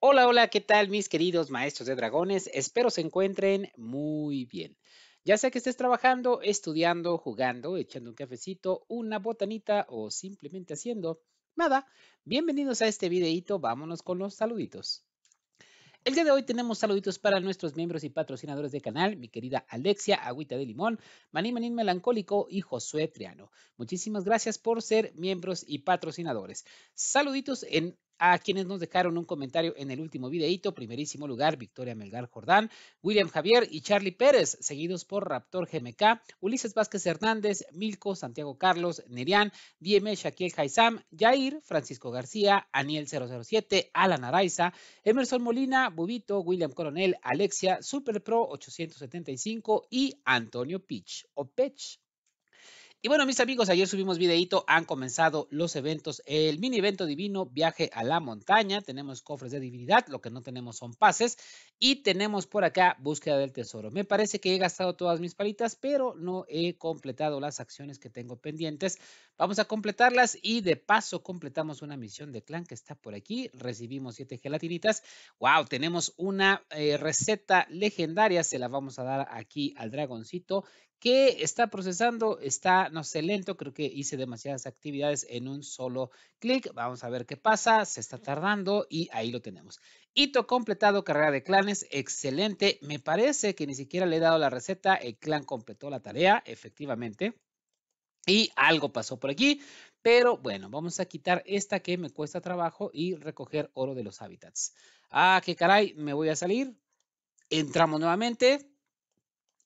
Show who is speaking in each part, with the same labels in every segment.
Speaker 1: Hola, hola, ¿qué tal mis queridos maestros de dragones? Espero se encuentren muy bien. Ya sea que estés trabajando, estudiando, jugando, echando un cafecito, una botanita o simplemente haciendo nada, bienvenidos a este videito, vámonos con los saluditos. El día de hoy tenemos saluditos para nuestros miembros y patrocinadores de canal, mi querida Alexia Agüita de Limón, Maní Manín Melancólico y Josué Triano. Muchísimas gracias por ser miembros y patrocinadores. Saluditos en a quienes nos dejaron un comentario en el último videíto. Primerísimo lugar, Victoria Melgar Jordán, William Javier y Charlie Pérez, seguidos por Raptor GMK, Ulises Vázquez Hernández, Milko, Santiago Carlos, Nerian, Dieme, Shaquiel Jaizam Jair, Francisco García, Aniel 007, Alan Araiza, Emerson Molina, Bubito, William Coronel, Alexia, Super Superpro 875 y Antonio Pitch o Pech. Y bueno, mis amigos, ayer subimos videito, han comenzado los eventos, el mini evento divino, viaje a la montaña, tenemos cofres de divinidad, lo que no tenemos son pases, y tenemos por acá búsqueda del tesoro. Me parece que he gastado todas mis palitas, pero no he completado las acciones que tengo pendientes. Vamos a completarlas y de paso completamos una misión de clan que está por aquí, recibimos siete gelatinitas. ¡Wow! Tenemos una eh, receta legendaria, se la vamos a dar aquí al dragoncito que está procesando, está, no sé, lento, creo que hice demasiadas actividades en un solo clic, vamos a ver qué pasa, se está tardando y ahí lo tenemos. Hito completado, carrera de clanes, excelente, me parece que ni siquiera le he dado la receta, el clan completó la tarea, efectivamente. Y algo pasó por aquí, pero bueno, vamos a quitar esta que me cuesta trabajo y recoger oro de los hábitats. Ah, qué caray, me voy a salir. Entramos nuevamente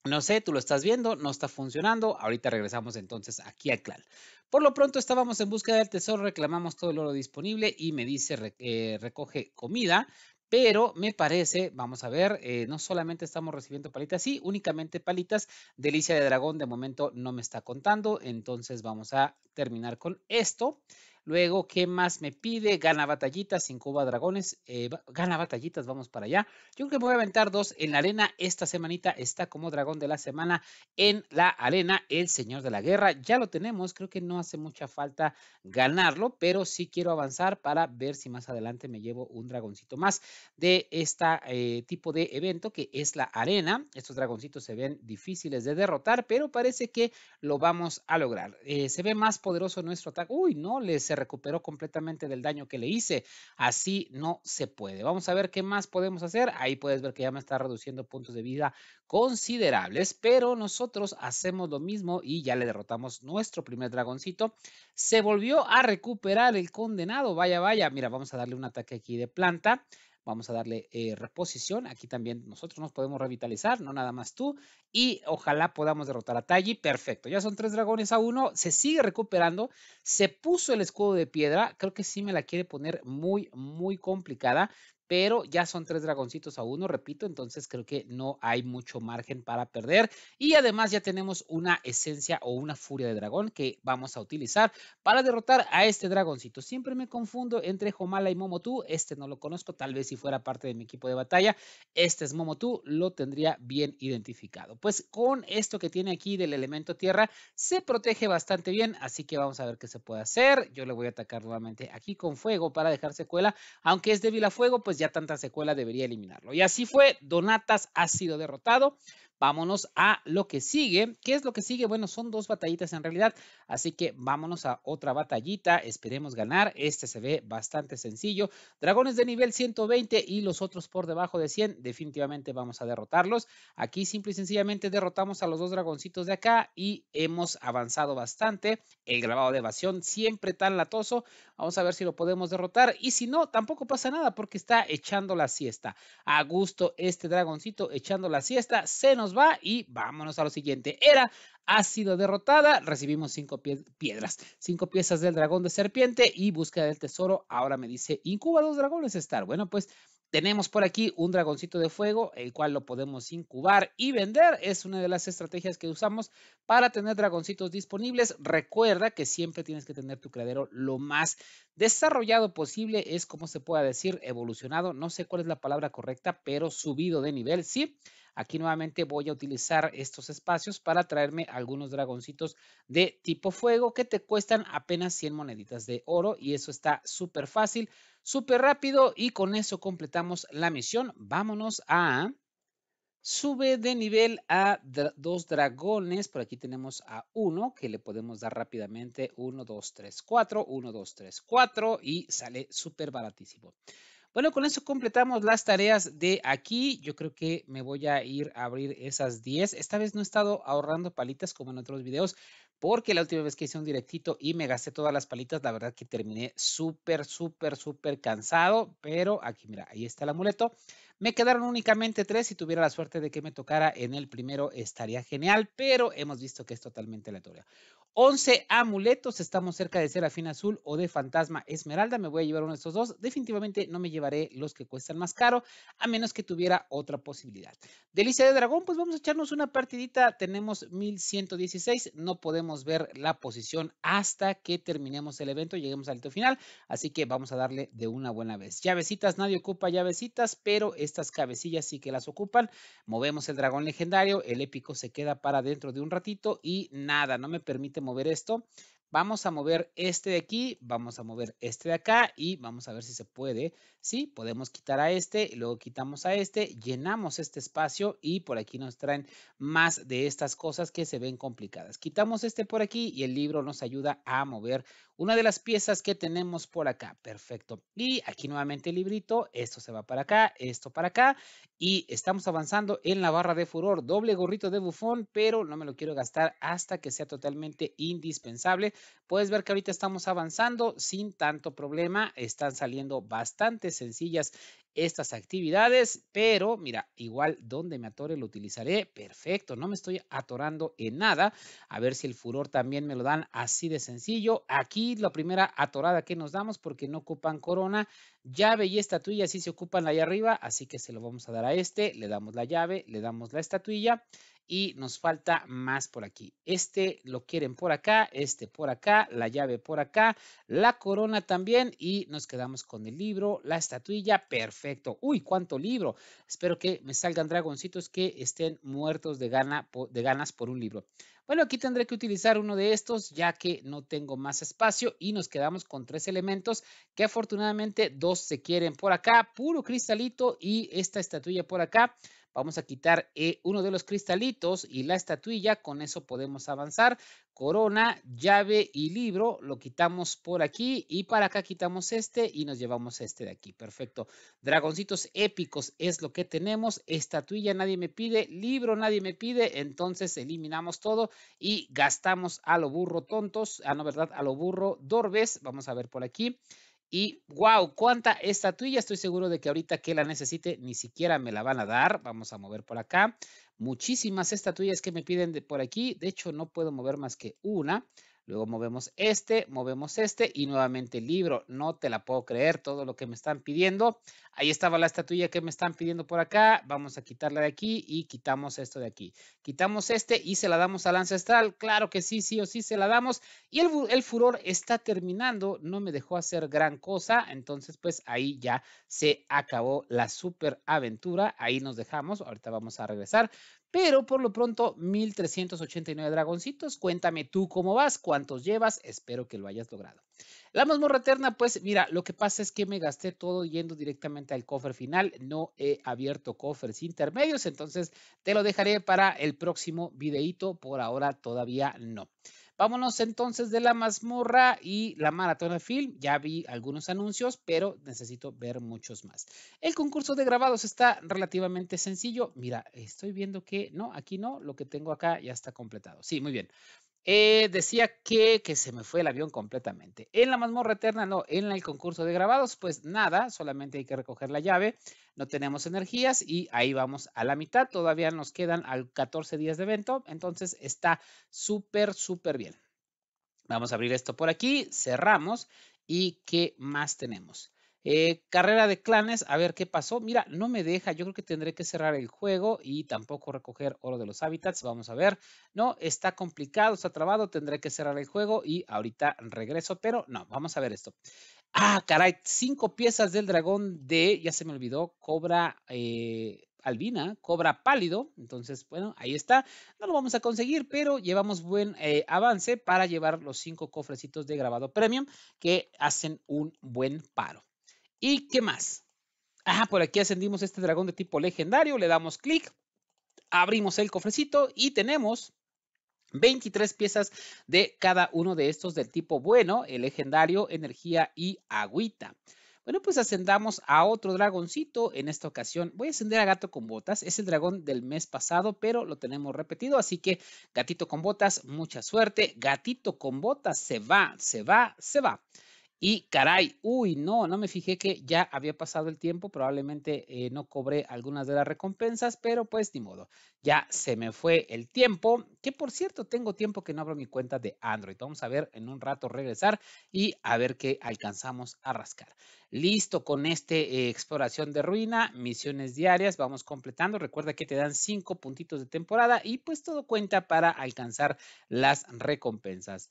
Speaker 1: no sé, tú lo estás viendo, no está funcionando. Ahorita regresamos entonces aquí a clan. Por lo pronto estábamos en búsqueda del tesoro, reclamamos todo el oro disponible y me dice eh, recoge comida. Pero me parece, vamos a ver, eh, no solamente estamos recibiendo palitas, sí, únicamente palitas. Delicia de dragón de momento no me está contando, entonces vamos a terminar con esto. Luego, ¿qué más me pide? Gana batallitas, sin Cuba Dragones. Eh, gana batallitas, vamos para allá. Yo creo que me voy a aventar dos en la arena. Esta semanita está como dragón de la semana en la arena, el señor de la guerra. Ya lo tenemos, creo que no hace mucha falta ganarlo, pero sí quiero avanzar para ver si más adelante me llevo un dragoncito más de este tipo de evento que es la arena. Estos dragoncitos se ven difíciles de derrotar, pero parece que lo vamos a lograr. Eh, se ve más poderoso nuestro ataque. Uy, no, les se recuperó completamente del daño que le hice. Así no se puede. Vamos a ver qué más podemos hacer. Ahí puedes ver que ya me está reduciendo puntos de vida considerables, pero nosotros hacemos lo mismo y ya le derrotamos nuestro primer dragoncito. Se volvió a recuperar el condenado. Vaya, vaya. Mira, vamos a darle un ataque aquí de planta vamos a darle eh, reposición. Aquí también nosotros nos podemos revitalizar, no nada más tú. Y ojalá podamos derrotar a Taji. Perfecto, ya son tres dragones a uno. Se sigue recuperando. Se puso el escudo de piedra. Creo que sí me la quiere poner muy, muy complicada pero ya son tres dragoncitos a uno, repito, entonces creo que no hay mucho margen para perder. Y además ya tenemos una esencia o una furia de dragón que vamos a utilizar para derrotar a este dragoncito. Siempre me confundo entre Homala y Momotu, este no lo conozco, tal vez si fuera parte de mi equipo de batalla, este es Momotu, lo tendría bien identificado. Pues con esto que tiene aquí del elemento tierra, se protege bastante bien, así que vamos a ver qué se puede hacer. Yo le voy a atacar nuevamente aquí con fuego para dejar secuela, aunque es débil a fuego, pues ya ya tanta secuela debería eliminarlo. Y así fue, Donatas ha sido derrotado Vámonos a lo que sigue. ¿Qué es lo que sigue? Bueno, son dos batallitas en realidad, así que vámonos a otra batallita. Esperemos ganar. Este se ve bastante sencillo. Dragones de nivel 120 y los otros por debajo de 100. Definitivamente vamos a derrotarlos. Aquí simple y sencillamente derrotamos a los dos dragoncitos de acá y hemos avanzado bastante. El grabado de evasión siempre tan latoso. Vamos a ver si lo podemos derrotar y si no, tampoco pasa nada porque está echando la siesta. A gusto este dragoncito echando la siesta. Se nos va y vámonos a lo siguiente. Era ha sido derrotada, recibimos cinco piedras, cinco piezas del dragón de serpiente y búsqueda del tesoro. Ahora me dice, incuba dos dragones, estar Bueno, pues tenemos por aquí un dragoncito de fuego, el cual lo podemos incubar y vender. Es una de las estrategias que usamos para tener dragoncitos disponibles. Recuerda que siempre tienes que tener tu creadero lo más desarrollado posible. Es como se pueda decir, evolucionado. No sé cuál es la palabra correcta, pero subido de nivel, sí. Aquí nuevamente voy a utilizar estos espacios para traerme algunos dragoncitos de tipo fuego que te cuestan apenas 100 moneditas de oro y eso está súper fácil, súper rápido y con eso completamos la misión. Vámonos a... Sube de nivel a dos dragones. Por aquí tenemos a uno que le podemos dar rápidamente 1, 2, 3, 4, 1, 2, 3, 4 y sale súper baratísimo. Bueno, con eso completamos las tareas de aquí. Yo creo que me voy a ir a abrir esas 10. Esta vez no he estado ahorrando palitas como en otros videos, porque la última vez que hice un directito y me gasté todas las palitas, la verdad que terminé súper, súper, súper cansado, pero aquí mira, ahí está el amuleto. Me quedaron únicamente tres. Si tuviera la suerte de que me tocara en el primero, estaría genial, pero hemos visto que es totalmente aleatoria. 11 amuletos, estamos cerca de Serafín Azul o de Fantasma Esmeralda, me voy a llevar uno de estos dos, definitivamente no me llevaré los que cuestan más caro, a menos que tuviera otra posibilidad. Delicia de Dragón, pues vamos a echarnos una partidita, tenemos 1116, no podemos ver la posición hasta que terminemos el evento, lleguemos al final, así que vamos a darle de una buena vez. Llavecitas, nadie ocupa llavecitas, pero estas cabecillas y que las ocupan. Movemos el dragón legendario, el épico se queda para dentro de un ratito y nada, no me permite mover esto. Vamos a mover este de aquí, vamos a mover este de acá y vamos a ver si se puede. Sí, podemos quitar a este, luego quitamos a este, llenamos este espacio y por aquí nos traen más de estas cosas que se ven complicadas. Quitamos este por aquí y el libro nos ayuda a mover una de las piezas que tenemos por acá. Perfecto. Y aquí nuevamente el librito. Esto se va para acá, esto para acá. Y estamos avanzando en la barra de furor. Doble gorrito de bufón, pero no me lo quiero gastar hasta que sea totalmente indispensable. Puedes ver que ahorita estamos avanzando sin tanto problema. Están saliendo bastante sencillas estas actividades, pero mira, igual donde me atore lo utilizaré, perfecto, no me estoy atorando en nada, a ver si el furor también me lo dan así de sencillo, aquí la primera atorada que nos damos porque no ocupan corona, llave y estatuilla, sí se ocupan allá arriba, así que se lo vamos a dar a este, le damos la llave, le damos la estatuilla y nos falta más por aquí. Este lo quieren por acá, este por acá, la llave por acá, la corona también y nos quedamos con el libro, la estatuilla, perfecto. Uy, cuánto libro. Espero que me salgan dragoncitos que estén muertos de, gana, de ganas por un libro. Bueno, aquí tendré que utilizar uno de estos ya que no tengo más espacio y nos quedamos con tres elementos que afortunadamente dos se quieren por acá, puro cristalito y esta estatuilla por acá. Vamos a quitar eh, uno de los cristalitos y la estatuilla. Con eso podemos avanzar. Corona, llave y libro. Lo quitamos por aquí y para acá quitamos este y nos llevamos este de aquí. Perfecto. Dragoncitos épicos es lo que tenemos. Estatuilla nadie me pide. Libro nadie me pide. Entonces eliminamos todo y gastamos a lo burro tontos. Ah, no, ¿verdad? A lo burro dorbes. Vamos a ver por aquí. Y wow, cuánta estatuilla. Estoy seguro de que ahorita que la necesite ni siquiera me la van a dar. Vamos a mover por acá. Muchísimas estatuillas que me piden de por aquí. De hecho, no puedo mover más que una. Luego movemos este, movemos este y nuevamente el libro. No te la puedo creer, todo lo que me están pidiendo. Ahí estaba la estatuilla que me están pidiendo por acá. Vamos a quitarla de aquí y quitamos esto de aquí. Quitamos este y se la damos al ancestral. Claro que sí, sí o sí se la damos. Y el, furor está terminando. No me dejó hacer gran cosa. Entonces, pues ahí ya se acabó la super aventura. Ahí nos dejamos. Ahorita vamos a regresar. Pero por lo pronto, 1389 dragoncitos. Cuéntame tú cómo vas, cuántos llevas. Espero que lo hayas logrado. La mazmorra eterna, pues mira, lo que pasa es que me gasté todo yendo directamente al cofre final. No he abierto cofres intermedios, entonces te lo dejaré para el próximo videíto. Por ahora todavía no. Vámonos entonces de la mazmorra y la maratona film. Ya vi algunos anuncios, pero necesito ver muchos más. El concurso de grabados está relativamente sencillo. Mira, estoy viendo que no, aquí no, lo que tengo acá ya está completado. Sí, muy bien. Eh, decía que, que se me fue el avión completamente. En la mazmorra eterna, no, en el concurso de grabados, pues nada, solamente hay que recoger la llave, no tenemos energías y ahí vamos a la mitad, todavía nos quedan al 14 días de evento, entonces está súper, súper bien. Vamos a abrir esto por aquí, cerramos y ¿qué más tenemos? Eh, carrera de clanes, a ver qué pasó. Mira, no me deja, yo creo que tendré que cerrar el juego y tampoco recoger oro de los hábitats, vamos a ver. No, está complicado, está trabado, tendré que cerrar el juego y ahorita regreso, pero no, vamos a ver esto. Ah, caray, cinco piezas del dragón de, ya se me olvidó, cobra... Eh, albina, cobra pálido. Entonces, bueno, ahí está. No lo vamos a conseguir, pero llevamos buen eh, avance para llevar los cinco cofrecitos de grabado premium que hacen un buen paro. ¿Y qué más? Ah, por aquí ascendimos este dragón de tipo legendario, le damos clic, abrimos el cofrecito y tenemos 23 piezas de cada uno de estos del tipo bueno, el legendario, energía y agüita. Bueno, pues ascendamos a otro dragoncito. En esta ocasión voy a ascender a Gato con Botas. Es el dragón del mes pasado, pero lo tenemos repetido. Así que Gatito con Botas, mucha suerte. Gatito con Botas se va, se va, se va. Y caray, uy, no, no me fijé que ya había pasado el tiempo, probablemente eh, no cobré algunas de las recompensas, pero pues ni modo, ya se me fue el tiempo, que por cierto tengo tiempo que no abro mi cuenta de Android. Vamos a ver en un rato regresar y a ver qué alcanzamos a rascar. Listo con este eh, exploración de ruina, misiones diarias, vamos completando. Recuerda que te dan cinco puntitos de temporada y pues todo cuenta para alcanzar las recompensas.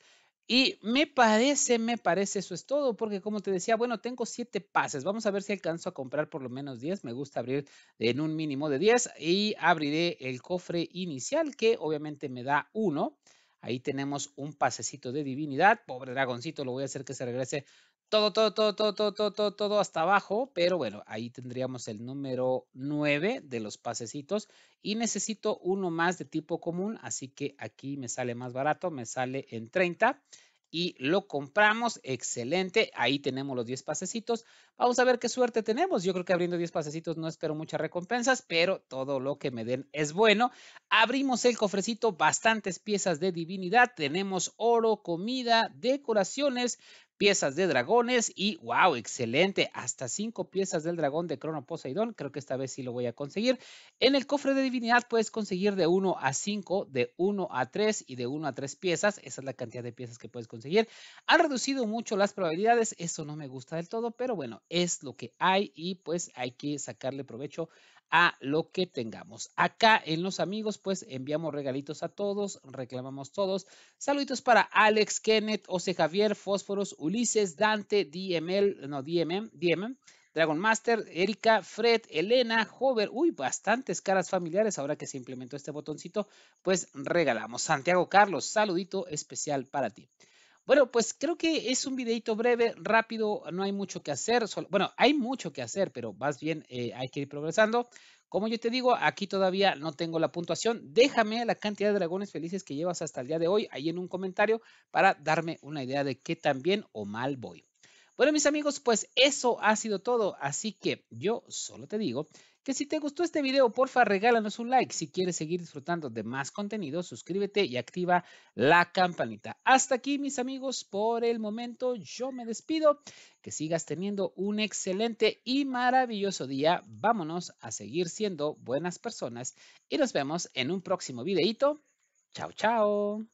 Speaker 1: Y me parece, me parece, eso es todo, porque como te decía, bueno, tengo siete pases. Vamos a ver si alcanzo a comprar por lo menos diez Me gusta abrir en un mínimo de diez y abriré el cofre inicial que obviamente me da uno. Ahí tenemos un pasecito de divinidad. Pobre dragoncito, lo voy a hacer que se regrese todo, todo, todo, todo, todo, todo, todo, hasta abajo, pero bueno, ahí tendríamos el número 9 de los pasecitos y necesito uno más de tipo común, así que aquí me sale más barato, me sale en 30 y lo compramos, excelente, ahí tenemos los 10 pasecitos, vamos a ver qué suerte tenemos, yo creo que abriendo 10 pasecitos no espero muchas recompensas, pero todo lo que me den es bueno, abrimos el cofrecito, bastantes piezas de divinidad, tenemos oro, comida, decoraciones, piezas de dragones y wow, excelente, hasta cinco piezas del dragón de Crono Poseidón, creo que esta vez sí lo voy a conseguir. En el cofre de divinidad puedes conseguir de 1 a 5, de 1 a 3 y de 1 a 3 piezas, esa es la cantidad de piezas que puedes conseguir. Han reducido mucho las probabilidades, eso no me gusta del todo, pero bueno, es lo que hay y pues hay que sacarle provecho a lo que tengamos. Acá en los amigos, pues enviamos regalitos a todos, reclamamos todos. Saluditos para Alex, Kenneth, Ose Javier, Fósforos, Ulises, Dante, DML, no, DMM, DMM. Dragon Master, Erika, Fred, Elena, Hover, uy, bastantes caras familiares ahora que se implementó este botoncito, pues regalamos. Santiago Carlos, saludito especial para ti. Bueno, pues creo que es un videito breve, rápido, no hay mucho que hacer. Solo, bueno, hay mucho que hacer, pero más bien eh, hay que ir progresando. Como yo te digo, aquí todavía no tengo la puntuación. Déjame la cantidad de dragones felices que llevas hasta el día de hoy ahí en un comentario para darme una idea de qué tan bien o mal voy. Bueno, mis amigos, pues eso ha sido todo. Así que yo solo te digo que si te gustó este video, porfa, regálanos un like. Si quieres seguir disfrutando de más contenido, suscríbete y activa la campanita. Hasta aquí, mis amigos, por el momento yo me despido. Que sigas teniendo un excelente y maravilloso día. Vámonos a seguir siendo buenas personas y nos vemos en un próximo videito. Chao, chao.